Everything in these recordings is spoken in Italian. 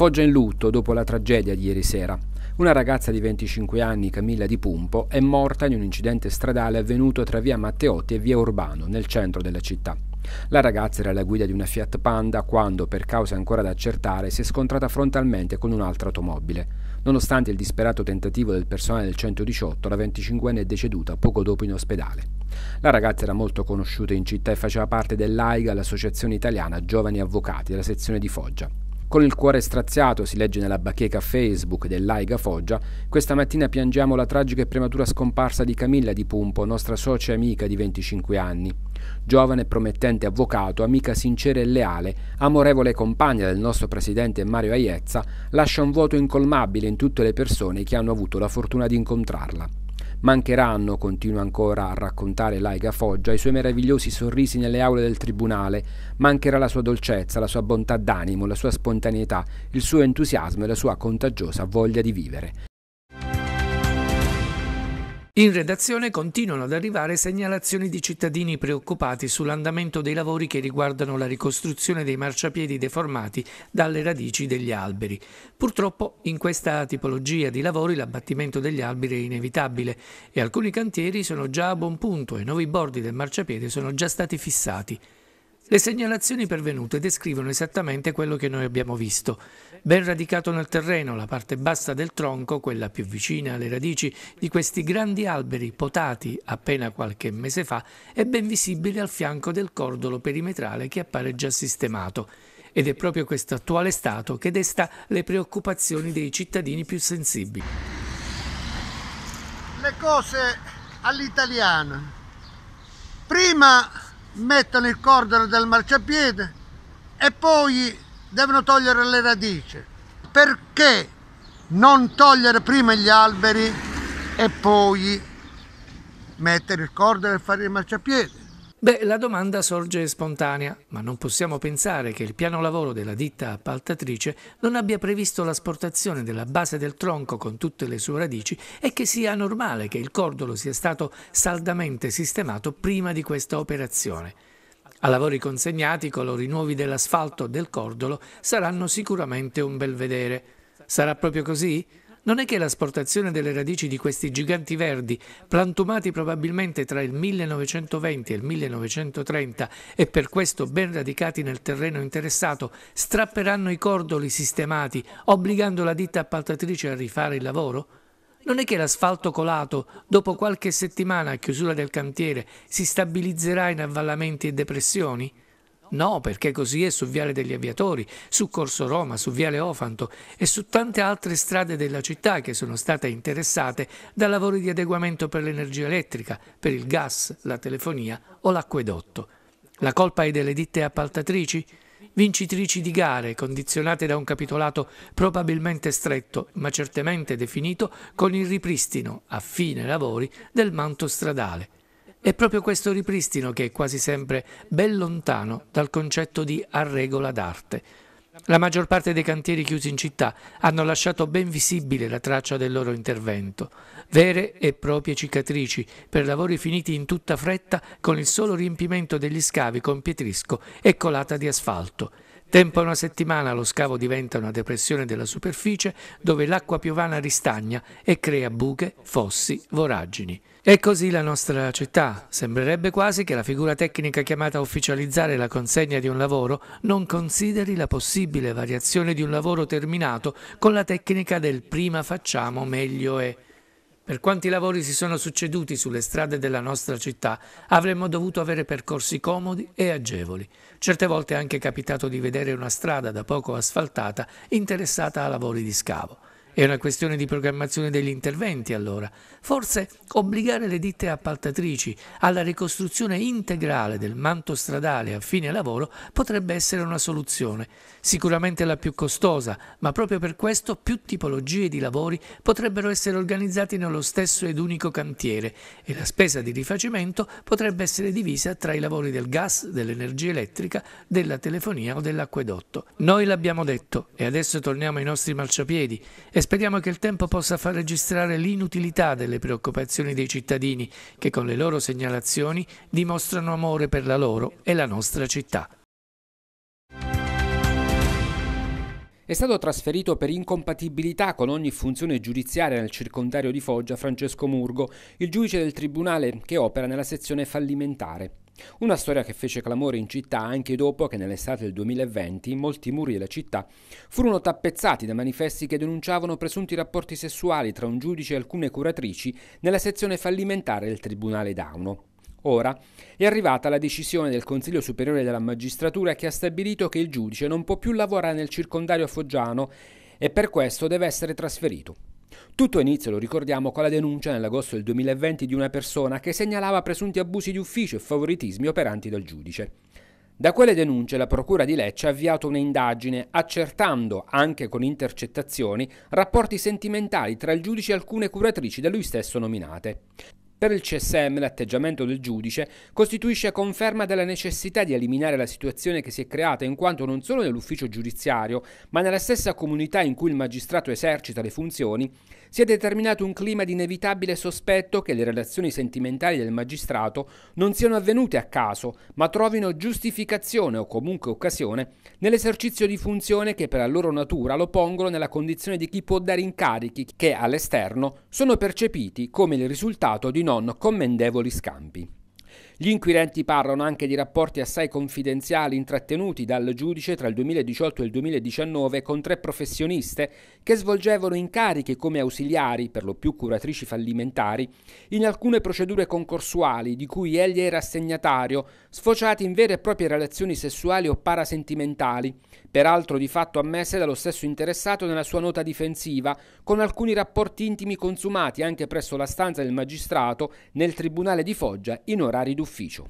Foggia in lutto dopo la tragedia di ieri sera. Una ragazza di 25 anni, Camilla Di Pumpo, è morta in un incidente stradale avvenuto tra via Matteotti e via Urbano, nel centro della città. La ragazza era alla guida di una Fiat Panda quando, per cause ancora da accertare, si è scontrata frontalmente con un'altra automobile. Nonostante il disperato tentativo del personale del 118, la 25enne è deceduta poco dopo in ospedale. La ragazza era molto conosciuta in città e faceva parte dell'AIGA, l'associazione italiana Giovani Avvocati, della sezione di Foggia. Con il cuore straziato, si legge nella bacheca Facebook dell'Aiga Foggia, questa mattina piangiamo la tragica e prematura scomparsa di Camilla Di Pumpo, nostra socia e amica di 25 anni. Giovane e promettente avvocato, amica sincera e leale, amorevole compagna del nostro presidente Mario Aiezza, lascia un vuoto incolmabile in tutte le persone che hanno avuto la fortuna di incontrarla. Mancheranno, continua ancora a raccontare Laiga Foggia, i suoi meravigliosi sorrisi nelle aule del tribunale, mancherà la sua dolcezza, la sua bontà d'animo, la sua spontaneità, il suo entusiasmo e la sua contagiosa voglia di vivere. In redazione continuano ad arrivare segnalazioni di cittadini preoccupati sull'andamento dei lavori che riguardano la ricostruzione dei marciapiedi deformati dalle radici degli alberi. Purtroppo in questa tipologia di lavori l'abbattimento degli alberi è inevitabile e alcuni cantieri sono già a buon punto e nuovi bordi del marciapiede sono già stati fissati. Le segnalazioni pervenute descrivono esattamente quello che noi abbiamo visto. Ben radicato nel terreno, la parte bassa del tronco, quella più vicina alle radici di questi grandi alberi potati appena qualche mese fa, è ben visibile al fianco del cordolo perimetrale che appare già sistemato. Ed è proprio questo attuale stato che desta le preoccupazioni dei cittadini più sensibili. Le cose all'italiano. Prima mettono il cordolo del marciapiede e poi devono togliere le radici. Perché non togliere prima gli alberi e poi mettere il cordolo e fare il marciapiede? Beh, la domanda sorge spontanea, ma non possiamo pensare che il piano lavoro della ditta appaltatrice non abbia previsto l'asportazione della base del tronco con tutte le sue radici e che sia normale che il cordolo sia stato saldamente sistemato prima di questa operazione. A lavori consegnati, i colori nuovi dell'asfalto del cordolo saranno sicuramente un bel vedere. Sarà proprio così? Non è che l'asportazione delle radici di questi giganti verdi, plantumati probabilmente tra il 1920 e il 1930 e per questo ben radicati nel terreno interessato, strapperanno i cordoli sistemati, obbligando la ditta appaltatrice a rifare il lavoro? Non è che l'asfalto colato, dopo qualche settimana a chiusura del cantiere, si stabilizzerà in avvallamenti e depressioni? No, perché così è su Viale degli Aviatori, su Corso Roma, su Viale Ofanto e su tante altre strade della città che sono state interessate da lavori di adeguamento per l'energia elettrica, per il gas, la telefonia o l'acquedotto. La colpa è delle ditte appaltatrici? Vincitrici di gare condizionate da un capitolato probabilmente stretto, ma certamente definito con il ripristino, a fine lavori, del manto stradale è proprio questo ripristino che è quasi sempre ben lontano dal concetto di arregola d'arte. La maggior parte dei cantieri chiusi in città hanno lasciato ben visibile la traccia del loro intervento, vere e proprie cicatrici per lavori finiti in tutta fretta con il solo riempimento degli scavi con pietrisco e colata di asfalto. Tempo a una settimana lo scavo diventa una depressione della superficie dove l'acqua piovana ristagna e crea buche, fossi, voragini. È così la nostra città. Sembrerebbe quasi che la figura tecnica chiamata a ufficializzare la consegna di un lavoro non consideri la possibile variazione di un lavoro terminato con la tecnica del prima facciamo meglio è. Per quanti lavori si sono succeduti sulle strade della nostra città, avremmo dovuto avere percorsi comodi e agevoli. Certe volte è anche capitato di vedere una strada da poco asfaltata interessata a lavori di scavo. È una questione di programmazione degli interventi allora. Forse obbligare le ditte appaltatrici alla ricostruzione integrale del manto stradale a fine lavoro potrebbe essere una soluzione sicuramente la più costosa, ma proprio per questo più tipologie di lavori potrebbero essere organizzati nello stesso ed unico cantiere e la spesa di rifacimento potrebbe essere divisa tra i lavori del gas, dell'energia elettrica, della telefonia o dell'acquedotto. Noi l'abbiamo detto e adesso torniamo ai nostri marciapiedi e speriamo che il tempo possa far registrare l'inutilità delle preoccupazioni dei cittadini che con le loro segnalazioni dimostrano amore per la loro e la nostra città. È stato trasferito per incompatibilità con ogni funzione giudiziaria nel circondario di Foggia Francesco Murgo, il giudice del tribunale che opera nella sezione fallimentare. Una storia che fece clamore in città anche dopo che nell'estate del 2020 molti muri della città furono tappezzati da manifesti che denunciavano presunti rapporti sessuali tra un giudice e alcune curatrici nella sezione fallimentare del Tribunale Dauno. Ora è arrivata la decisione del Consiglio Superiore della Magistratura che ha stabilito che il giudice non può più lavorare nel circondario foggiano e per questo deve essere trasferito. Tutto inizia, lo ricordiamo, con la denuncia nell'agosto del 2020 di una persona che segnalava presunti abusi di ufficio e favoritismi operanti dal giudice. Da quelle denunce la Procura di Lecce ha avviato un'indagine accertando, anche con intercettazioni, rapporti sentimentali tra il giudice e alcune curatrici da lui stesso nominate. Per il CSM l'atteggiamento del giudice costituisce conferma della necessità di eliminare la situazione che si è creata in quanto non solo nell'ufficio giudiziario, ma nella stessa comunità in cui il magistrato esercita le funzioni, si è determinato un clima di inevitabile sospetto che le relazioni sentimentali del magistrato non siano avvenute a caso, ma trovino giustificazione o comunque occasione nell'esercizio di funzioni che per la loro natura lo pongono nella condizione di chi può dare incarichi che all'esterno sono percepiti come il risultato di nonno commendevoli scampi. Gli inquirenti parlano anche di rapporti assai confidenziali intrattenuti dal giudice tra il 2018 e il 2019 con tre professioniste che svolgevano incarichi come ausiliari, per lo più curatrici fallimentari, in alcune procedure concorsuali di cui egli era assegnatario, sfociati in vere e proprie relazioni sessuali o parasentimentali, peraltro di fatto ammesse dallo stesso interessato nella sua nota difensiva, con alcuni rapporti intimi consumati anche presso la stanza del magistrato nel Tribunale di Foggia in orari d'ufficio d'ufficio.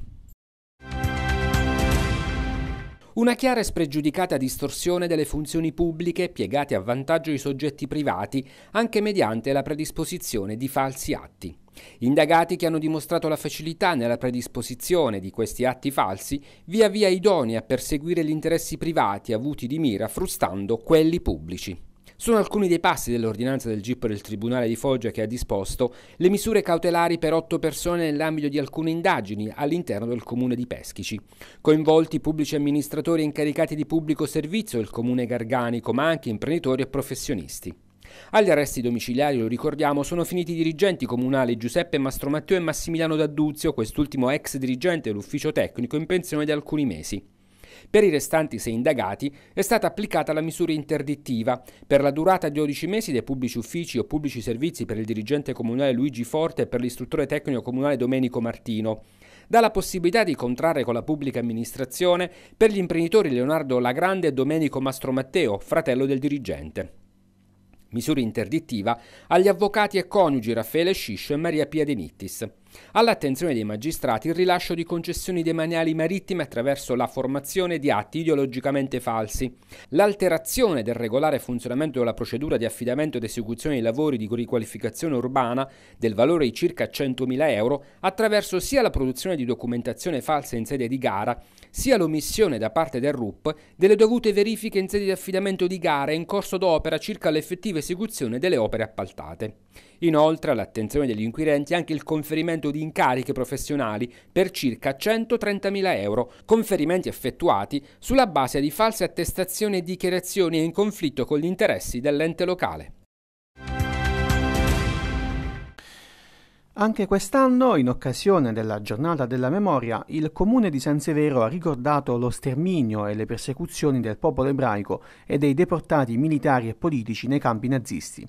Una chiara e spregiudicata distorsione delle funzioni pubbliche piegate a vantaggio di soggetti privati anche mediante la predisposizione di falsi atti. Indagati che hanno dimostrato la facilità nella predisposizione di questi atti falsi, via via idonei a perseguire gli interessi privati avuti di mira frustando quelli pubblici. Sono alcuni dei passi dell'ordinanza del GIP del Tribunale di Foggia che ha disposto le misure cautelari per otto persone nell'ambito di alcune indagini all'interno del comune di Peschici. Coinvolti pubblici amministratori incaricati di pubblico servizio del comune garganico, ma anche imprenditori e professionisti. Agli arresti domiciliari, lo ricordiamo, sono finiti i dirigenti comunali Giuseppe Mastromatteo e Massimiliano D'Adduzio, quest'ultimo ex dirigente dell'ufficio tecnico in pensione da alcuni mesi. Per i restanti sei indagati è stata applicata la misura interdittiva per la durata di 12 mesi dei pubblici uffici o pubblici servizi per il dirigente comunale Luigi Forte e per l'istruttore tecnico comunale Domenico Martino dà la possibilità di contrarre con la pubblica amministrazione per gli imprenditori Leonardo Lagrande e Domenico Mastro Matteo, fratello del dirigente. Misura interdittiva agli avvocati e coniugi Raffaele Sciscio e Maria Pia De Nittis. All'attenzione dei magistrati il rilascio di concessioni demaniali marittime attraverso la formazione di atti ideologicamente falsi, l'alterazione del regolare funzionamento della procedura di affidamento ed esecuzione dei lavori di riqualificazione urbana del valore di circa 100.000 euro attraverso sia la produzione di documentazione falsa in sede di gara, sia l'omissione da parte del RUP delle dovute verifiche in sede di affidamento di gara in corso d'opera circa l'effettiva esecuzione delle opere appaltate. Inoltre all'attenzione degli inquirenti anche il conferimento svolgimento di incarichi professionali per circa 130.000 euro, conferimenti effettuati sulla base di false attestazioni e dichiarazioni in conflitto con gli interessi dell'ente locale. Anche quest'anno, in occasione della giornata della memoria, il comune di San Severo ha ricordato lo sterminio e le persecuzioni del popolo ebraico e dei deportati militari e politici nei campi nazisti.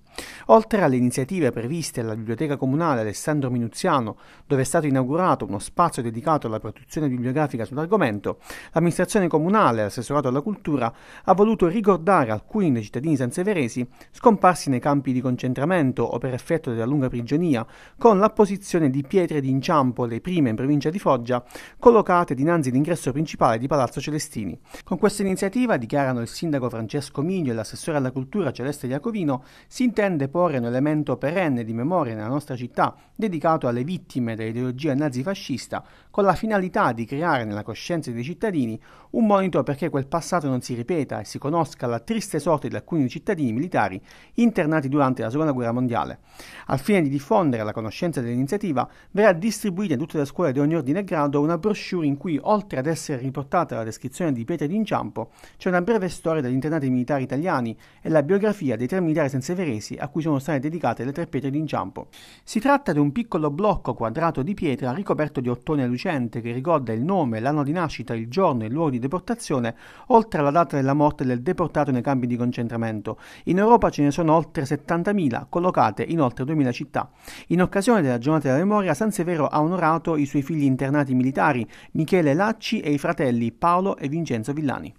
Oltre alle iniziative previste alla Biblioteca Comunale Alessandro Minuziano, dove è stato inaugurato uno spazio dedicato alla produzione bibliografica sull'argomento, l'amministrazione comunale, l'assessorato alla cultura, ha voluto ricordare alcuni dei cittadini sanseveresi scomparsi nei campi di concentramento o per effetto della lunga prigionia, con l'appoggio l'esposizione di pietre di inciampo, le prime in provincia di Foggia, collocate dinanzi all'ingresso principale di Palazzo Celestini. Con questa iniziativa, dichiarano il sindaco Francesco Miglio e l'assessore alla cultura Celeste Iacovino, si intende porre un elemento perenne di memoria nella nostra città dedicato alle vittime dell'ideologia nazifascista con la finalità di creare nella coscienza dei cittadini un monito perché quel passato non si ripeta e si conosca la triste sorte di alcuni cittadini militari internati durante la seconda guerra mondiale. Al fine di diffondere la conoscenza delle dell'iniziativa, verrà distribuita in tutte le scuole di ogni ordine e grado una brochure in cui, oltre ad essere riportata la descrizione di pietre d'inciampo, c'è una breve storia degli internati militari italiani e la biografia dei tre militari senseveresi a cui sono state dedicate le tre pietre d'inciampo. Si tratta di un piccolo blocco quadrato di pietra ricoperto di ottone lucente che ricorda il nome, l'anno di nascita, il giorno e il luogo di deportazione, oltre alla data della morte del deportato nei campi di concentramento. In Europa ce ne sono oltre 70.000, collocate in oltre 2.000 città. In occasione della della giornata della memoria, San Severo ha onorato i suoi figli internati militari, Michele Lacci e i fratelli Paolo e Vincenzo Villani.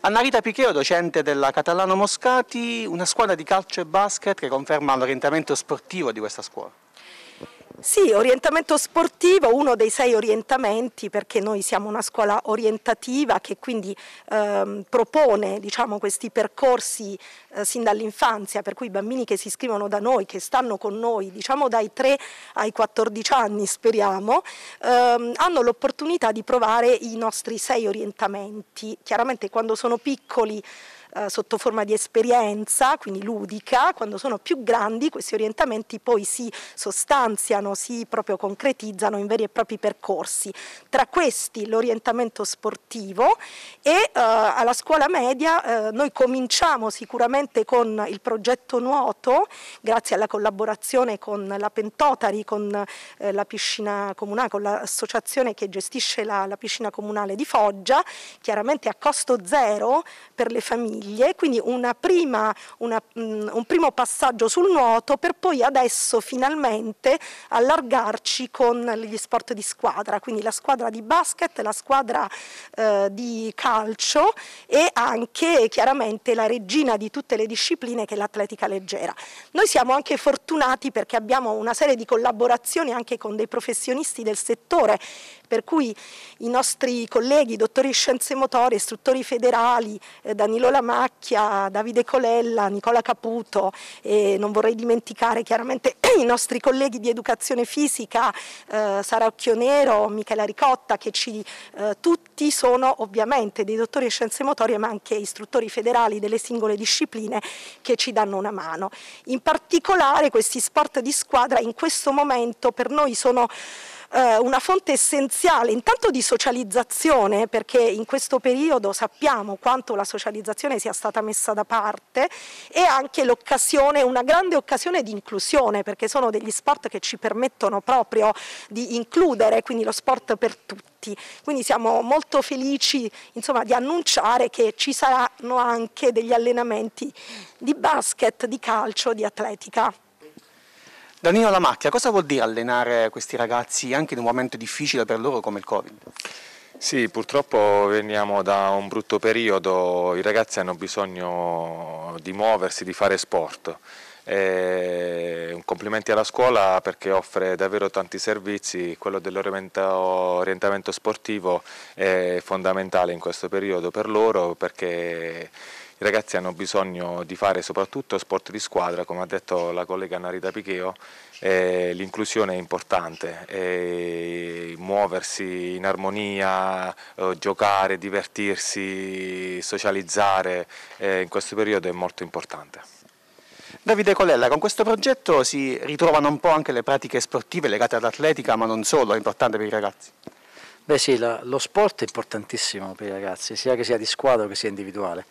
Anna Picheo, docente della Catalano Moscati, una squadra di calcio e basket che conferma l'orientamento sportivo di questa scuola. Sì, orientamento sportivo, uno dei sei orientamenti, perché noi siamo una scuola orientativa che quindi ehm, propone diciamo, questi percorsi eh, sin dall'infanzia, per cui i bambini che si iscrivono da noi, che stanno con noi, diciamo dai 3 ai 14 anni speriamo, ehm, hanno l'opportunità di provare i nostri sei orientamenti. Chiaramente quando sono piccoli eh, sotto forma di esperienza, quindi ludica, quando sono più grandi questi orientamenti poi si sostanziano, si proprio concretizzano in veri e propri percorsi. Tra questi l'orientamento sportivo e eh, alla scuola media eh, noi cominciamo sicuramente con il progetto nuoto, grazie alla collaborazione con la Pentotari, con eh, la piscina comunale, con l'associazione che gestisce la, la piscina comunale di Foggia, chiaramente a costo zero per le famiglie biglie, quindi una prima, una, mm, un primo passaggio sul nuoto per poi adesso finalmente allargarci con gli sport di squadra, quindi la squadra di basket, la squadra eh, di calcio e anche chiaramente la regina di tutte le discipline che è l'atletica leggera. Noi siamo anche fortunati perché abbiamo una serie di collaborazioni anche con dei professionisti del settore per cui i nostri colleghi, dottori scienze motorie, istruttori federali, eh, Danilo Lamacchia, Davide Colella, Nicola Caputo e non vorrei dimenticare chiaramente i nostri colleghi di educazione fisica, eh, Sara Occhionero, Michela Ricotta, che ci, eh, tutti sono ovviamente dei dottori scienze motorie ma anche istruttori federali delle singole discipline che ci danno una mano. In particolare questi sport di squadra in questo momento per noi sono eh, una fonte essenziale intanto di socializzazione, perché in questo periodo sappiamo quanto la socializzazione sia stata messa da parte, e anche l'occasione, una grande occasione di inclusione, perché sono degli sport che ci permettono proprio di includere, quindi lo sport per tutti. Quindi siamo molto felici insomma, di annunciare che ci saranno anche degli allenamenti di basket, di calcio, di atletica. Danilo Lamacchia, cosa vuol dire allenare questi ragazzi anche in un momento difficile per loro come il Covid? Sì, purtroppo veniamo da un brutto periodo, i ragazzi hanno bisogno di muoversi, di fare sport. E complimenti alla scuola perché offre davvero tanti servizi, quello dell'orientamento sportivo è fondamentale in questo periodo per loro perché i ragazzi hanno bisogno di fare soprattutto sport di squadra, come ha detto la collega Narita Picheo, eh, l'inclusione è importante, eh, muoversi in armonia, eh, giocare, divertirsi, socializzare eh, in questo periodo è molto importante. Davide Colella, con questo progetto si ritrovano un po' anche le pratiche sportive legate all'atletica, ma non solo, è importante per i ragazzi. Beh sì, la, lo sport è importantissimo per i ragazzi, sia che sia di squadra che sia individuale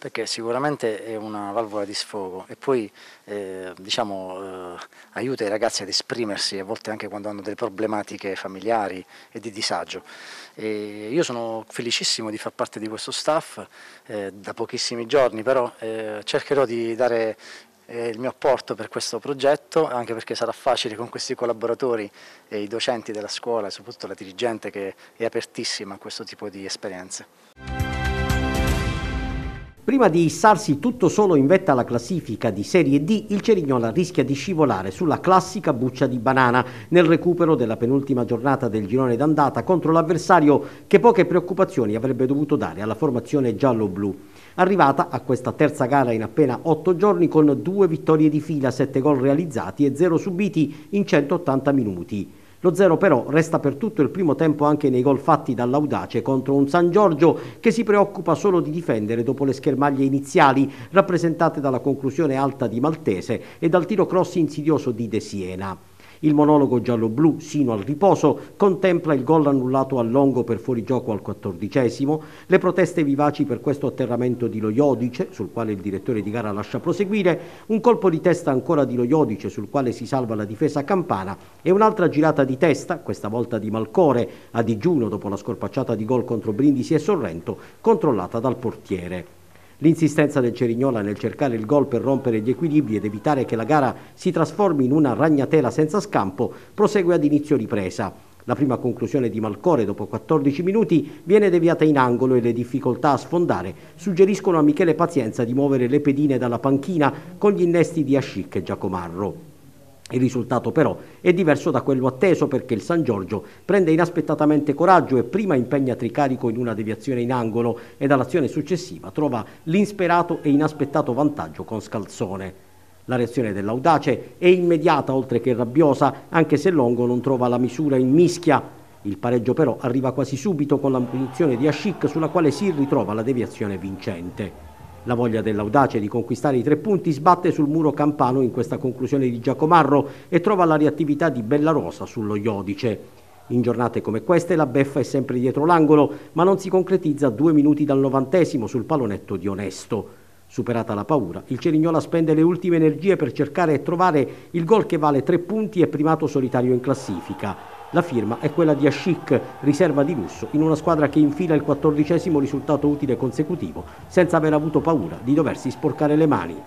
perché sicuramente è una valvola di sfogo e poi eh, diciamo, eh, aiuta i ragazzi ad esprimersi a volte anche quando hanno delle problematiche familiari e di disagio. E io sono felicissimo di far parte di questo staff eh, da pochissimi giorni, però eh, cercherò di dare eh, il mio apporto per questo progetto, anche perché sarà facile con questi collaboratori e i docenti della scuola e soprattutto la dirigente che è apertissima a questo tipo di esperienze. Prima di issarsi tutto solo in vetta alla classifica di Serie D, il Cerignola rischia di scivolare sulla classica buccia di banana nel recupero della penultima giornata del girone d'andata contro l'avversario che poche preoccupazioni avrebbe dovuto dare alla formazione giallo-blu. Arrivata a questa terza gara in appena otto giorni con due vittorie di fila, sette gol realizzati e zero subiti in 180 minuti. Lo zero però resta per tutto il primo tempo anche nei gol fatti dall'Audace contro un San Giorgio che si preoccupa solo di difendere dopo le schermaglie iniziali rappresentate dalla conclusione alta di Maltese e dal tiro cross insidioso di De Siena. Il monologo giallo-blu, sino al riposo, contempla il gol annullato a Longo per fuorigioco al quattordicesimo, le proteste vivaci per questo atterramento di Loiodice, sul quale il direttore di gara lascia proseguire, un colpo di testa ancora di Loiodice, sul quale si salva la difesa campana, e un'altra girata di testa, questa volta di Malcore, a digiuno dopo la scorpacciata di gol contro Brindisi e Sorrento, controllata dal portiere. L'insistenza del Cerignola nel cercare il gol per rompere gli equilibri ed evitare che la gara si trasformi in una ragnatela senza scampo prosegue ad inizio ripresa. La prima conclusione di Malcore dopo 14 minuti viene deviata in angolo e le difficoltà a sfondare suggeriscono a Michele Pazienza di muovere le pedine dalla panchina con gli innesti di Ascic e Giacomarro. Il risultato però è diverso da quello atteso perché il San Giorgio prende inaspettatamente coraggio e prima impegna Tricarico in una deviazione in angolo e dall'azione successiva trova l'insperato e inaspettato vantaggio con Scalzone. La reazione dell'audace è immediata oltre che rabbiosa, anche se Longo non trova la misura in mischia. Il pareggio però arriva quasi subito con la punizione di Ascic sulla quale si ritrova la deviazione vincente. La voglia dell'audace di conquistare i tre punti sbatte sul muro campano in questa conclusione di Giacomarro e trova la riattività di Bellarosa sullo Iodice. In giornate come queste la beffa è sempre dietro l'angolo, ma non si concretizza due minuti dal novantesimo sul palonetto di Onesto. Superata la paura, il Cerignola spende le ultime energie per cercare e trovare il gol che vale tre punti e primato solitario in classifica. La firma è quella di Ashik, riserva di lusso, in una squadra che infila il quattordicesimo risultato utile consecutivo, senza aver avuto paura di doversi sporcare le mani.